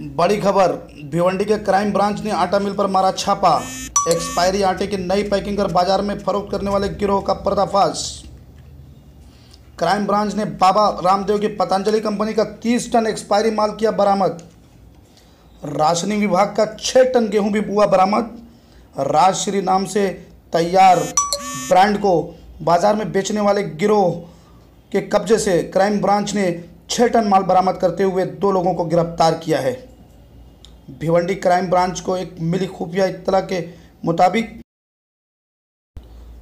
बड़ी खबर भिवंडी के क्राइम ब्रांच ने आटा मिल पर मारा छापा एक्सपायरी आटे की नई पैकिंग कर बाजार में फरोख्त करने वाले गिरोह का पर्दाफाश क्राइम ब्रांच ने बाबा रामदेव की पतंजलि कंपनी का 30 टन एक्सपायरी माल किया बरामद राशनिंग विभाग का 6 टन गेहूं भी हुआ बरामद राजश्री नाम से तैयार ब्रांड को बाजार में बेचने वाले गिरोह के कब्जे से क्राइम ब्रांच ने छः टन माल बरामद करते हुए दो लोगों को गिरफ्तार किया है भिवंडी क्राइम ब्रांच को एक मिली खुफिया इतला के मुताबिक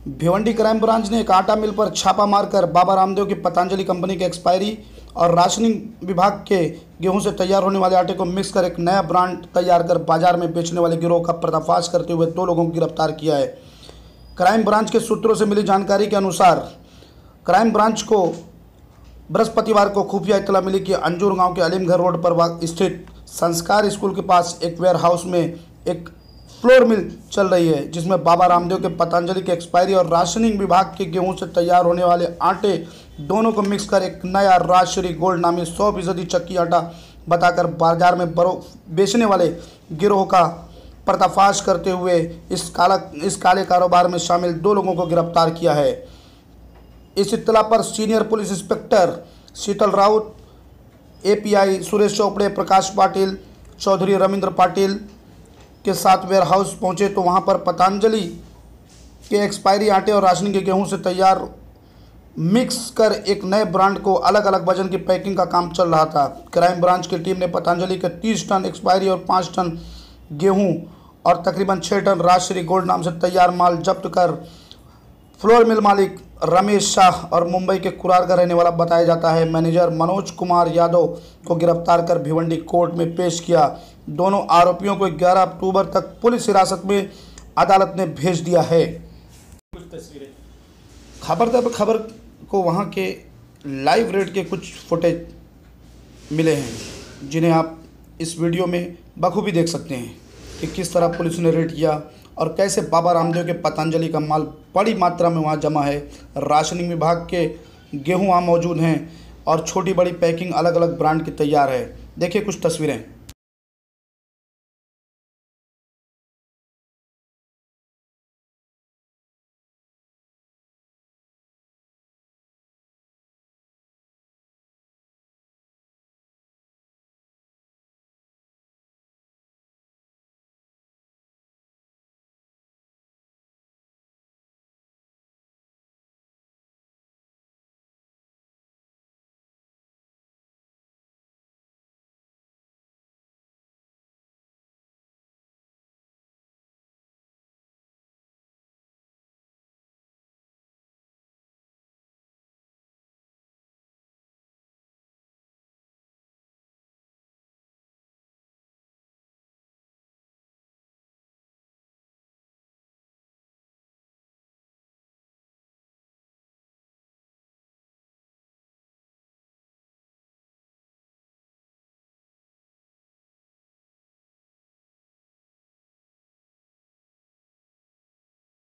भिवंडी क्राइम ब्रांच ने एक आटा मिल पर छापा मारकर बाबा रामदेव की पतंजलि कंपनी के एक्सपायरी और राशनिंग विभाग के गेहूं से तैयार होने वाले आटे को मिक्स कर एक नया ब्रांड तैयार कर बाजार में बेचने वाले गिरोह का पर्दाफाश करते हुए दो लोगों को गिरफ्तार किया है क्राइम ब्रांच के सूत्रों से मिली जानकारी के अनुसार क्राइम ब्रांच को बृहस्पतिवार को खुफिया इतला मिली कि अंजूर गांव के अलीमघर रोड पर स्थित संस्कार स्कूल के पास एक वेयर हाउस में एक फ्लोर मिल चल रही है जिसमें बाबा रामदेव के पतंजलि के एक्सपायरी और राशनिंग विभाग के गेहूं से तैयार होने वाले आटे दोनों को मिक्स कर एक नया राजश्री गोल्ड नामी सौ फीसदी चक्की आटा बताकर बाजार में बरो बेचने वाले गिरोह का पर्दाफाश करते हुए इस काला इस काले कारोबार में शामिल दो लोगों को गिरफ्तार किया है इस इतला पर senior police inspector Sheetal Raut API Suresh Chopde Prakash Patil Chaudhary Ravindra Patil के साथ वेयर हाउस पहुँचे तो वहाँ पर पतंजलि के एक्सपायरी आटे और राशन के गेहूँ से तैयार मिक्स कर एक नए ब्रांड को अलग अलग वजन की पैकिंग का काम चल रहा था क्राइम ब्रांच की टीम ने पतंजलि के तीस टन एक्सपायरी और पाँच टन गेहूँ और तकरीबन छः टन राजश्री गोल्ड नाम से तैयार माल जब्त कर फ्लोर मिल मालिक रमेश शाह और मुंबई के कुरार का रहने वाला बताया जाता है मैनेजर मनोज कुमार यादव को गिरफ्तार कर भिवंडी कोर्ट में पेश किया दोनों आरोपियों को 11 अक्टूबर तक पुलिस हिरासत में अदालत ने भेज दिया है खबर दर खबर को वहाँ के लाइव रेड के कुछ फुटेज मिले हैं जिन्हें आप इस वीडियो में बखूबी देख सकते हैं कि किस तरह पुलिस ने रेड किया और कैसे बाबा रामदेव के पतंजलि का माल बड़ी मात्रा में वहाँ जमा है राशनिंग विभाग के गेहूँ वहाँ मौजूद हैं और छोटी बड़ी पैकिंग अलग अलग ब्रांड की तैयार है देखिए कुछ तस्वीरें